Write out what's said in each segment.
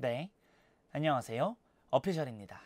네, 안녕하세요. 어피셜입니다.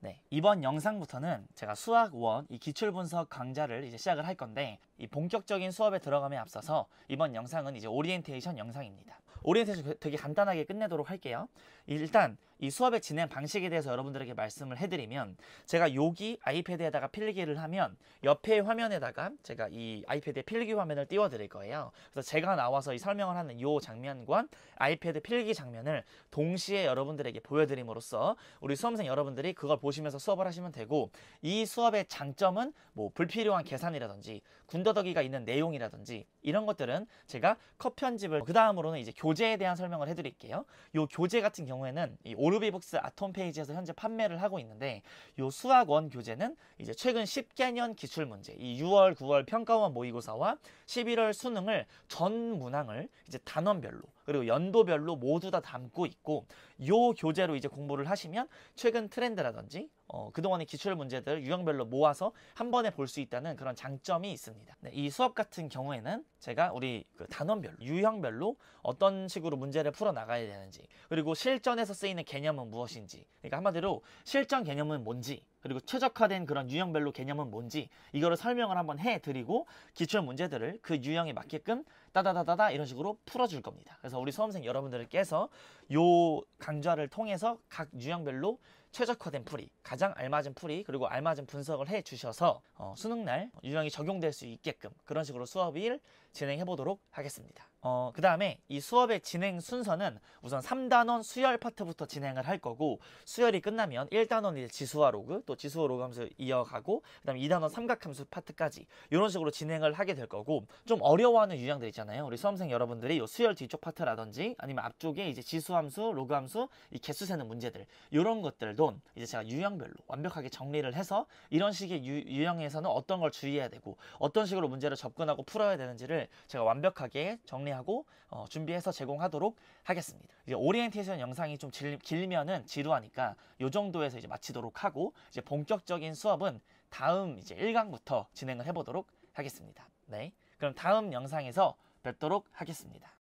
네, 이번 영상부터는 제가 수학 1, 이 기출분석 강좌를 이제 시작을 할 건데 이 본격적인 수업에 들어감에 앞서서 이번 영상은 이제 오리엔테이션 영상입니다. 오리엔테이션 되게 간단하게 끝내도록 할게요. 일단 이 수업의 진행 방식에 대해서 여러분들에게 말씀을 해드리면 제가 여기 아이패드에다가 필기를 하면 옆에 화면에다가 제가 이 아이패드의 필기 화면을 띄워드릴 거예요. 그래서 제가 나와서 이 설명을 하는 이 장면과 아이패드 필기 장면을 동시에 여러분들에게 보여드림으로써 우리 수험생 여러분들이 그걸 보시면서 수업을 하시면 되고 이 수업의 장점은 뭐 불필요한 계산이라든지 군더더기가 있는 내용이라든지 이런 것들은 제가 컷 편집을 그 다음으로는 이제 교 교재에 대한 설명을 해드릴게요. 이 교재 같은 경우에는 이 오르비북스 아톰 페이지에서 현재 판매를 하고 있는데 이 수학원 교재는 이제 최근 10개년 기출문제 이 6월, 9월 평가원 모의고사와 11월 수능을 전 문항을 이제 단원별로 그리고 연도별로 모두 다 담고 있고 이 교재로 이제 공부를 하시면 최근 트렌드라든지 어, 그동안의 기출 문제들 유형별로 모아서 한 번에 볼 수 있다는 그런 장점이 있습니다. 네, 이 수업 같은 경우에는 제가 우리 그 단원별로, 유형별로 어떤 식으로 문제를 풀어나가야 되는지 그리고 실전에서 쓰이는 개념은 무엇인지 그러니까 한마디로 실전 개념은 뭔지 그리고 최적화된 그런 유형별로 개념은 뭔지 이거를 설명을 한번 해드리고 기출 문제들을 그 유형에 맞게끔 따다다다다 이런 식으로 풀어줄 겁니다. 그래서 우리 수험생 여러분들께서 요 강좌를 통해서 각 유형별로 최적화된 풀이, 가장 알맞은 풀이, 그리고 알맞은 분석을 해주셔서 어, 수능날 유형이 적용될 수 있게끔 그런 식으로 수업을 진행해 보도록 하겠습니다. 어, 그 다음에 이 수업의 진행 순서는 우선 3단원 수열 파트부터 진행을 할 거고 수열이 끝나면 1단원 이제 지수화 로그 또 지수화 로그 함수 이어가고 그 다음에 2단원 삼각함수 파트까지 이런 식으로 진행을 하게 될 거고 좀 어려워하는 유형들 있잖아요. 우리 수험생 여러분들이 요 수열 뒤쪽 파트라든지 아니면 앞쪽에 이제 지수함수, 로그함수, 이 개수 세는 문제들 이런 것들도 이제 제가 유형별로 완벽하게 정리를 해서 이런 식의 유, 유형에서는 어떤 걸 주의해야 되고 어떤 식으로 문제를 접근하고 풀어야 되는지를 제가 완벽하게 정리하고 어, 준비해서 제공하도록 하겠습니다. 이제 오리엔테이션 영상이 좀 질, 길면은 지루하니까 요 정도에서 이제 마치도록 하고 이제 본격적인 수업은 다음 이제 1강부터 진행을 해보도록 하겠습니다. 네. 그럼 다음 영상에서 뵙도록 하겠습니다.